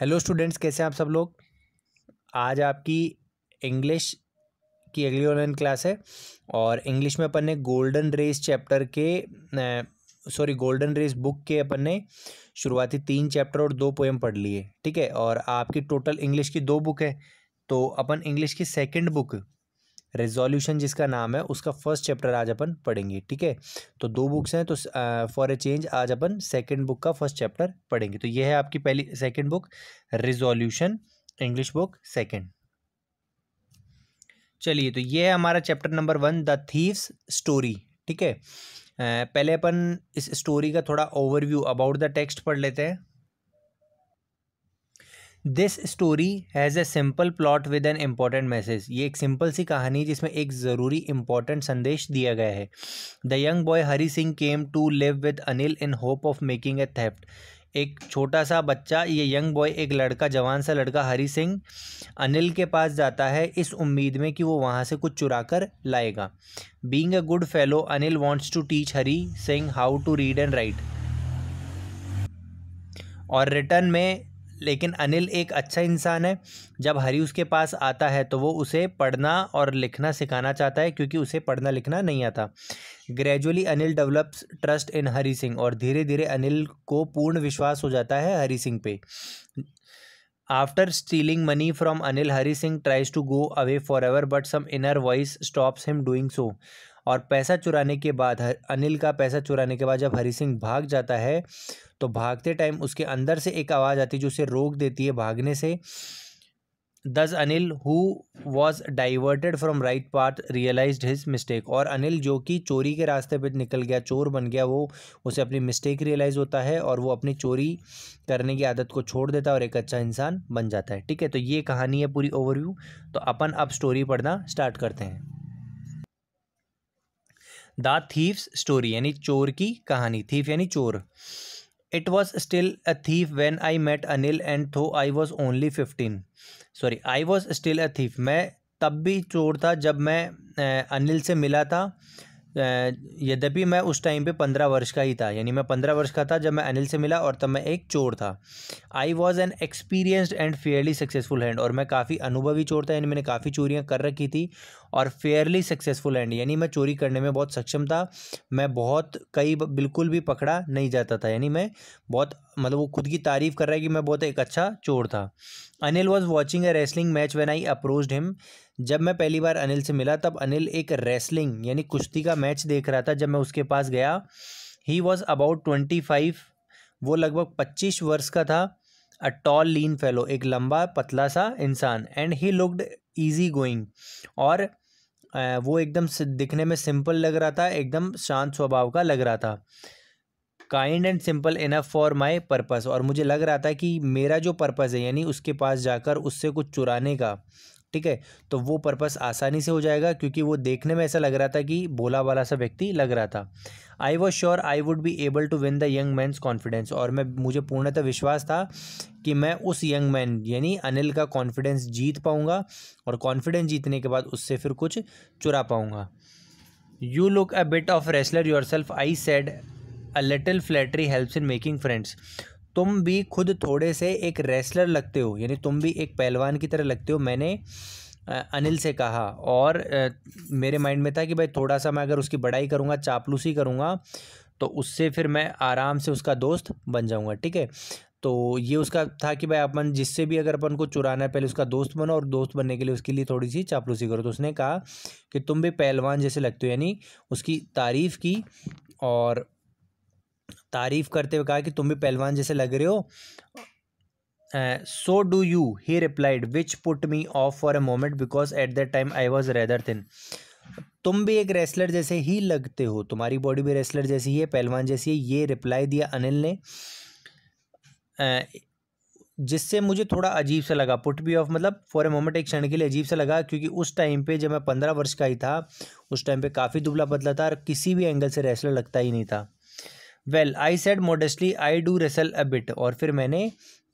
hello students कैसे हैं आप सब लोग आज आपकी इंग्लिश की अगली ऑनलाइन क्लास है और इंग्लिश में अपन ने गोल्डन रेस चैप्टर के सॉरी गोल्डन रेस बुक के अपन ने शुरुआती तीन चैप्टर और दो पोएम पढ़ लिए ठीक है और आपकी टोटल इंग्लिश की दो बुक है तो अपन इंग्लिश की सेकंड बुक रेजोल्यूशन जिसका नाम है उसका फर्स्ट चैप्टर आज अपन पढ़ेंगे ठीक है तो दो बुक्स हैं तो फॉर ए चेंज आज अपन सेकेंड बुक का फर्स्ट चैप्टर पढ़ेंगे तो यह है आपकी पहली second book resolution English book second चलिए तो ये है हमारा chapter number one the thieves story ठीक है पहले अपन इस स्टोरी का थोड़ा ओवरव्यू अबाउट द टेक्स्ट पढ़ लेते हैं this story has a simple plot with an important message ये एक सिंपल सी कहानी जिसमें एक ज़रूरी इम्पॉर्टेंट संदेश दिया गया है the young boy Hari Singh came to live with Anil in hope of making a theft एक छोटा सा बच्चा ये यंग बॉय एक लड़का जवान सा लड़का हरी सिंह अनिल के पास जाता है इस उम्मीद में कि वो वहाँ से कुछ चुरा कर लाएगा being a good fellow Anil wants to teach Hari Singh how to read and write और रिटर्न में लेकिन अनिल एक अच्छा इंसान है जब हरी उसके पास आता है तो वो उसे पढ़ना और लिखना सिखाना चाहता है क्योंकि उसे पढ़ना लिखना नहीं आता gradually Anil develops trust in Hari Singh और धीरे धीरे अनिल को पूर्ण विश्वास हो जाता है हरी सिंह पे after stealing money from Anil Hari Singh tries to go away forever but some inner voice stops him doing so और पैसा चुराने के बाद अनिल का पैसा चुराने के बाद जब हरी सिंह भाग जाता है तो भागते टाइम उसके अंदर से एक आवाज़ आती है जो उसे रोक देती है भागने से दस Anil who was diverted from right path realise his mistake और अनिल जो कि चोरी के रास्ते पर निकल गया चोर बन गया वो उसे अपनी मिस्टेक रियलाइज़ होता है और वो अपनी चोरी करने की आदत को छोड़ देता है और एक अच्छा इंसान बन जाता है ठीक है तो ये कहानी है पूरी ओवरव्यू तो अपन अब स्टोरी पढ़ना स्टार्ट करते हैं द थीफ्स स्टोरी यानी चोर की कहानी थीफ यानी चोर it was still a thief when I met Anil and though I was only fifteen sorry I was still a thief मैं तब भी चोर था जब मैं अनिल से मिला था यद्यपि मैं उस टाइम पे पंद्रह वर्ष का ही था यानी मैं पंद्रह वर्ष का था जब मैं अनिल से मिला और तब मैं एक चोर था I was an experienced and fairly successful hand और मैं काफ़ी अनुभवी चोर था यानी मैंने काफ़ी चोरियाँ कर रखी थी और फेयरली सक्सेसफुल हैंड यानी मैं चोरी करने में बहुत सक्षम था मैं बहुत कई बिल्कुल भी पकड़ा नहीं जाता था यानी मैं बहुत मतलब वो खुद की तारीफ़ कर रहा है कि मैं बहुत एक अच्छा चोर था Anil was watching a wrestling match when I approached him जब मैं पहली बार अनिल से मिला तब अनिल एक रेसलिंग यानी कुश्ती का मैच देख रहा था जब मैं उसके पास गया he was about twenty five वो लगभग पच्चीस वर्ष का था अ टॉल लीन फेलो एक लंबा पतला सा इंसान and he looked easy going और वो एकदम दिखने में सिंपल लग रहा था एकदम शांत स्वभाव का लग रहा था kind and simple enough for my purpose और मुझे लग रहा था कि मेरा जो पर्पस है यानी उसके पास जाकर उससे कुछ चुराने का ठीक है तो वो पर्पस आसानी से हो जाएगा क्योंकि वो देखने में ऐसा लग रहा था कि बोला वाला सा व्यक्ति लग रहा था I was sure I would be able to win the young man's confidence और मैं मुझे पूर्णतः विश्वास था कि मैं उस यंग मैन यानी अनिल का कॉन्फिडेंस जीत पाऊँगा और कॉन्फिडेंस जीतने के बाद उससे फिर कुछ चुरा पाऊँगा you look a bit of wrestler yourself I said a little flattery helps in making friends तुम भी खुद थोड़े से एक रेसलर लगते हो यानी तुम भी एक पहलवान की तरह लगते हो मैंने अनिल से कहा और मेरे माइंड में था कि भाई थोड़ा सा मैं अगर उसकी बड़ाई करूँगा चापलूसी करूँगा तो उससे फिर मैं आराम से उसका दोस्त बन जाऊँगा ठीक है तो ये उसका था कि भाई अपन जिससे भी अगर अपन को चुराना है पहले उसका दोस्त बनो और दोस्त बनने के लिए उसके लिए थोड़ी सी चापलूसी करो तो उसने कहा कि तुम भी पहलवान जैसे लगते हो यानी उसकी तारीफ़ की और तारीफ़ करते हुए कहा कि तुम भी पहलवान जैसे लग रहे हो so do you he replied which put me off for a moment because at that time I was rather thin तुम भी एक रेसलर जैसे ही लगते हो तुम्हारी बॉडी भी रेसलर जैसी है पहलवान जैसी है ये रिप्लाई दिया अनिल ने जिससे मुझे थोड़ा अजीब सा लगा पुट भी ऑफ मतलब फॉर ए मोमेंट एक क्षण के लिए अजीब सा लगा क्योंकि उस टाइम पे जब मैं पंद्रह वर्ष का ही था उस टाइम पे काफ़ी दुबला पतला था और किसी भी एंगल से रेसलर लगता ही नहीं था well I said modestly I do wrestle a bit और फिर मैंने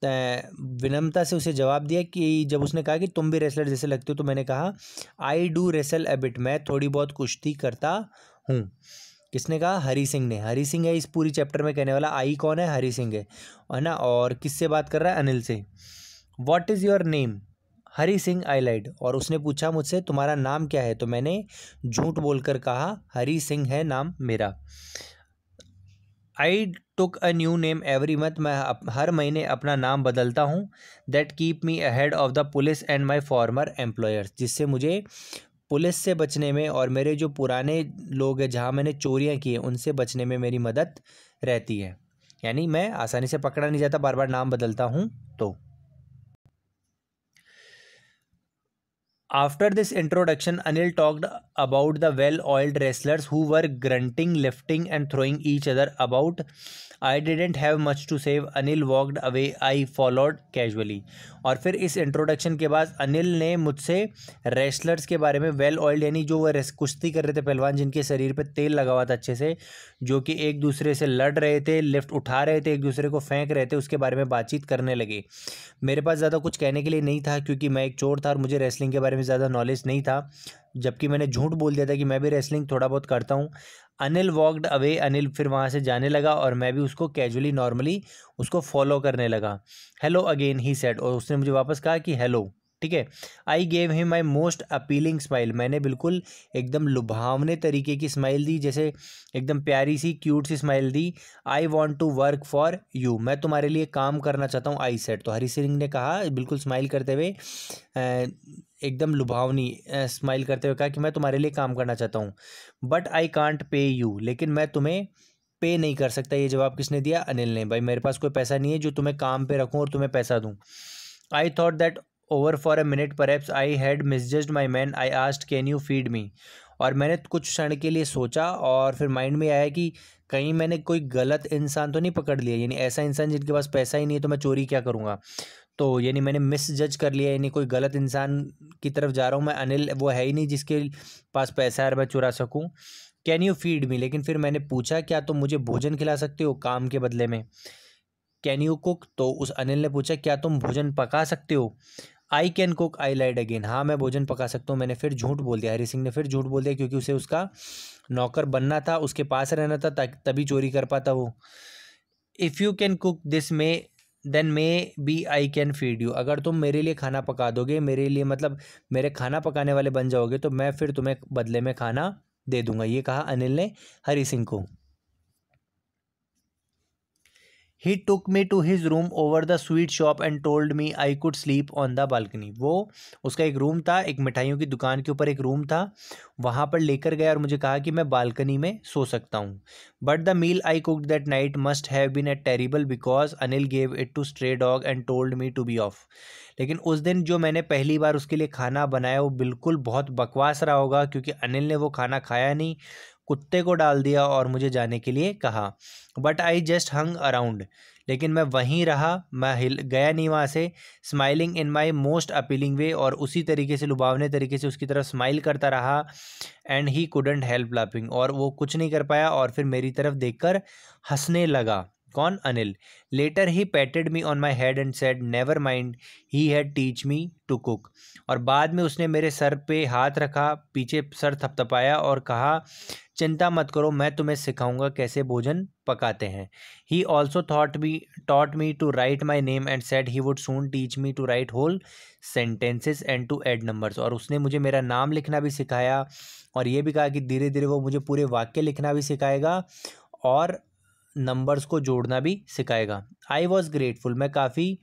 विनम्रता से उसे जवाब दिया कि जब उसने कहा कि तुम भी रेसलर जैसे लगते हो तो मैंने कहा I do wrestle a bit मैं थोड़ी बहुत कुश्ती करता हूँ किसने कहा हरी सिंह ने हरी सिंह है इस पूरी चैप्टर में कहने वाला आई कौन है हरी सिंह है है ना और किससे बात कर रहा है अनिल से what is your name Hari Singh I lied और उसने पूछा मुझसे तुम्हारा नाम क्या है तो मैंने झूठ बोलकर कहा हरी सिंह है नाम मेरा I took a new name every month मैं हर महीने अपना नाम बदलता हूँ that keep me ahead of the police and my former employers जिससे मुझे पुलिस से बचने में और मेरे जो पुराने लोग हैं जहाँ मैंने चोरियाँ की हैं उनसे बचने में मेरी मदद रहती है यानी मैं आसानी से पकड़ा नहीं जाता बार बार नाम बदलता हूँ तो after this introduction Anil talked about the well oiled wrestlers who were grunting lifting and throwing each other about I didn't have much to say Anil walked away I followed casually और फिर इस इंट्रोडक्शन के बाद अनिल ने मुझसे रेसलर्स के बारे में वेल ऑयल्ड यानी जो वह कुश्ती कर रहे थे पहलवान जिनके शरीर पर तेल लगा हुआ था अच्छे से जो कि एक दूसरे से लड़ रहे थे लिफ्ट उठा रहे थे एक दूसरे को फेंक रहे थे उसके बारे में बातचीत करने लगे मेरे पास ज़्यादा कुछ कहने के लिए नहीं था क्योंकि मैं एक चोर था और मुझे रेसलिंग के बारे में ज़्यादा नॉलेज नहीं था जबकि मैंने झूठ बोल दिया था कि मैं भी रेसलिंग थोड़ा बहुत करता हूँ अनिल वॉकड अवे अनिल फिर वहाँ से जाने लगा और मैं भी उसको कैजुअली नॉर्मली उसको फॉलो करने लगा हेलो अगेन ही सेट और उसने मुझे वापस कहा कि हेलो ठीक है I gave him my most appealing smile मैंने बिल्कुल एकदम लुभावने तरीके की स्माइल दी जैसे एकदम प्यारी सी क्यूट सी स्माइल दी I want to work for you मैं तुम्हारे लिए काम करना चाहता हूँ आई सेट तो हरी सिंह ने कहा बिल्कुल स्माइल करते हुए एकदम लुभावनी स्माइल करते हुए कहा कि मैं तुम्हारे लिए काम करना चाहता हूँ but I can't pay you लेकिन मैं तुम्हें पे नहीं कर सकता ये जवाब किसने दिया अनिल ने भाई मेरे पास कोई पैसा नहीं है जो तुम्हें काम पे रखूँ और तुम्हें पैसा दूँ I thought that over for a minute perhaps I had misjudged my man I asked can you feed me और मैंने कुछ क्षण के लिए सोचा और फिर माइंड में आया कि कहीं मैंने कोई गलत इंसान तो नहीं पकड़ लिया यानी ऐसा इंसान जिनके पास पैसा ही नहीं है तो मैं चोरी क्या करूँगा तो यानी मैंने मिस जज कर लिया यानी कोई गलत इंसान की तरफ जा रहा हूँ मैं अनिल वो है ही नहीं जिसके पास पैसा है मैं चुरा सकूँ कैन यू फीड मी लेकिन फिर मैंने पूछा क्या तुम तो मुझे भोजन खिला सकते हो काम के बदले में कैन यू कुक तो उस अनिल ने पूछा क्या तुम भोजन पका सकते हो I can cook I lied again हाँ मैं भोजन पका सकता हूँ मैंने फिर झूठ बोल दिया हरी सिंह ने फिर झूठ बोल दिया क्योंकि उसे उसका नौकर बनना था उसके पास रहना था तभी चोरी कर पाता वो if you can cook this में then maybe I can feed you अगर तुम मेरे लिए खाना पका दोगे मेरे लिए मतलब मेरे खाना पकाने वाले बन जाओगे तो मैं फिर तुम्हें बदले में खाना दे दूंगा ये कहा अनिल ने हरी सिंह को he took me to his room over the sweet shop and told me I could sleep on the balcony वो उसका एक रूम था एक मिठाइयों की दुकान के ऊपर एक रूम था वहाँ पर लेकर गया और मुझे कहा कि मैं बालकनी में सो सकता हूँ but the meal I cooked that night must have been a terrible because Anil gave it to stray dog and told me to be off लेकिन उस दिन जो मैंने पहली बार उसके लिए खाना बनाया वो बिल्कुल बहुत बकवास रहा होगा क्योंकि अनिल ने वो खाना खाया नहीं कुत्ते को डाल दिया और मुझे जाने के लिए कहा but I just hung around लेकिन मैं वहीं रहा मैं हिल गया नहीं वहाँ से smiling in my most appealing way और उसी तरीके से लुभावने तरीके से उसकी तरफ स्माइल करता रहा and he couldn't help laughing और वो कुछ नहीं कर पाया और फिर मेरी तरफ देख कर हंसने लगा कौन Anil later he patted me on my head and said never mind he had teach me to cook और बाद में उसने मेरे सर पे हाथ रखा पीछे सर थपथपाया और कहा चिंता मत करो मैं तुम्हें सिखाऊंगा कैसे भोजन पकाते हैं he also thought me taught me to write my name and said he would soon teach me to write whole sentences and to add numbers और उसने मुझे मेरा नाम लिखना भी सिखाया और ये भी कहा कि धीरे धीरे वो मुझे पूरे वाक्य लिखना भी सिखाएगा और नंबर्स को जोड़ना भी सिखाएगा आई वॉज़ ग्रेटफुल मैं काफ़ी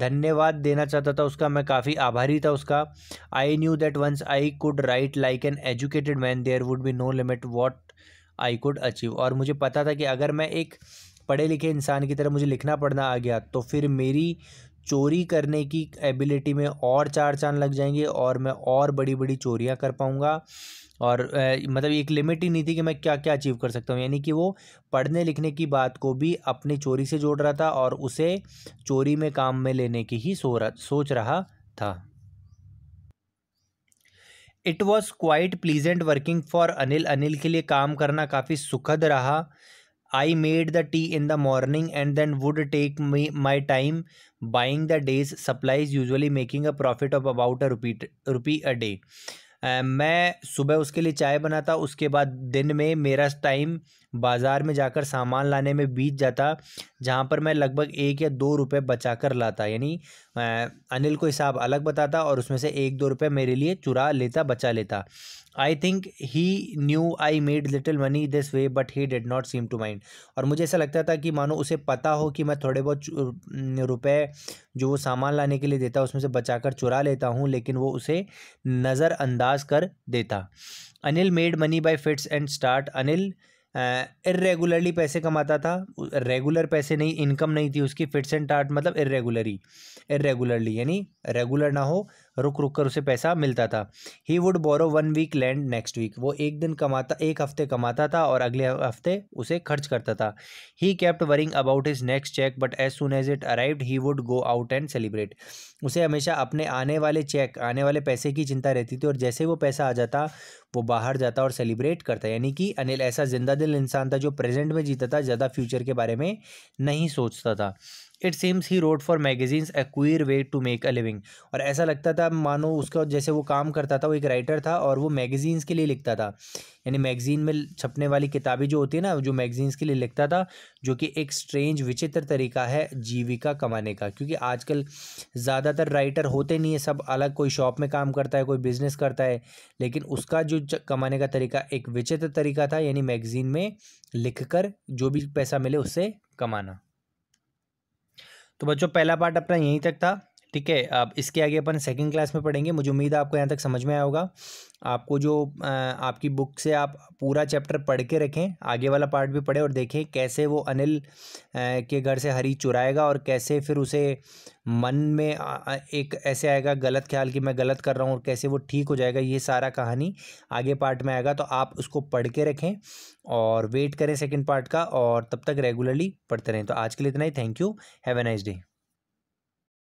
धन्यवाद देना चाहता था उसका मैं काफ़ी आभारी था उसका I knew that once I could write like an educated man there would be no limit what I could achieve और मुझे पता था कि अगर मैं एक पढ़े लिखे इंसान की तरह मुझे लिखना पढ़ना आ गया तो फिर मेरी चोरी करने की एबिलिटी में और चार चांद लग जाएंगे और मैं और बड़ी बड़ी चोरियाँ कर पाऊँगा और ए, मतलब एक लिमिट ही नहीं थी कि मैं क्या क्या अचीव कर सकता हूँ यानी कि वो पढ़ने लिखने की बात को भी अपनी चोरी से जोड़ रहा था और उसे चोरी में काम में लेने की ही सो रहा सोच रहा था it was quite pleasant working for Anil Anil के लिए काम करना काफ़ी सुखद रहा I made the tea in the morning and then would take my time buying the day's supplies usually making a profit of about a rupee rupee a day मैं सुबह उसके लिए चाय बनाता उसके बाद दिन में मेरा टाइम बाज़ार में जाकर सामान लाने में बीत जाता जहाँ पर मैं लगभग एक या दो रुपये बचा कर लाता यानी अनिल को हिसाब अलग बताता और उसमें से एक दो रुपये मेरे लिए चुरा लेता बचा लेता I think he knew I made little money this way but he did not seem to mind और मुझे ऐसा लगता था कि मानो उसे पता हो कि मैं थोड़े बहुत रुपए जो वो सामान लाने के लिए देता उसमें से बचा कर चुरा लेता हूँ लेकिन वो उसे नज़रअंदाज कर देता Anil made money by fits and start Anil irregularly पैसे कमाता था रेगुलर पैसे नहीं इनकम नहीं थी उसकी फिट्स एंड टार्ट मतलब इरेगुलरी इरेगुलरली यानी रेगुलर ना हो रुक रुक कर उसे पैसा मिलता था he would borrow one week lend next week वो एक दिन कमाता एक हफ्ते कमाता था और अगले हफ्ते उसे खर्च करता था he kept worrying about his next cheque but as soon as it arrived he would go out and celebrate उसे हमेशा अपने आने वाले चेक आने वाले पैसे की चिंता रहती थी और जैसे वो पैसा आ जाता वो बाहर जाता और सेलिब्रेट करता यानी कि अनिल ऐसा जिंदा दिल इंसान था जो प्रेजेंट में जीता था ज़्यादा फ्यूचर के बारे में नहीं सोचता था it seems he wrote for magazines a queer way to make a living और ऐसा लगता था मानो उसका जैसे वो काम करता था वो एक राइटर था और वो मैगजीन्स के लिए लिखता था यानी मैगजीन में छपने वाली किताबें जो होती है ना जो मैगजीन्स के लिए लिखता था जो कि एक स्ट्रेंज विचित्र तरीका है जीविका कमाने का क्योंकि आजकल ज़्यादातर राइटर होते नहीं है सब अलग कोई शॉप में काम करता है कोई बिजनेस करता है लेकिन उसका जो कमाने का तरीका एक विचित्र तरीका था यानी मैगजीन में लिख कर जो भी पैसा मिले उससे कमाना तो बच्चों पहला पार्ट अपना यहीं तक था ठीक है अब इसके आगे अपन सेकंड क्लास में पढ़ेंगे मुझे उम्मीद है आपको यहाँ तक समझ में आया होगा आपको जो आपकी बुक से आप पूरा चैप्टर पढ़ के रखें आगे वाला पार्ट भी पढ़ें और देखें कैसे वो अनिल के घर से हरी चुराएगा और कैसे फिर उसे मन में एक ऐसे आएगा गलत ख्याल कि मैं गलत कर रहा हूँ और कैसे वो ठीक हो जाएगा ये सारा कहानी आगे पार्ट में आएगा तो आप उसको पढ़ के रखें और वेट करें सेकेंड पार्ट का और तब तक रेगुलरली पढ़ते रहें तो आज के लिए इतना ही thank you have a nice day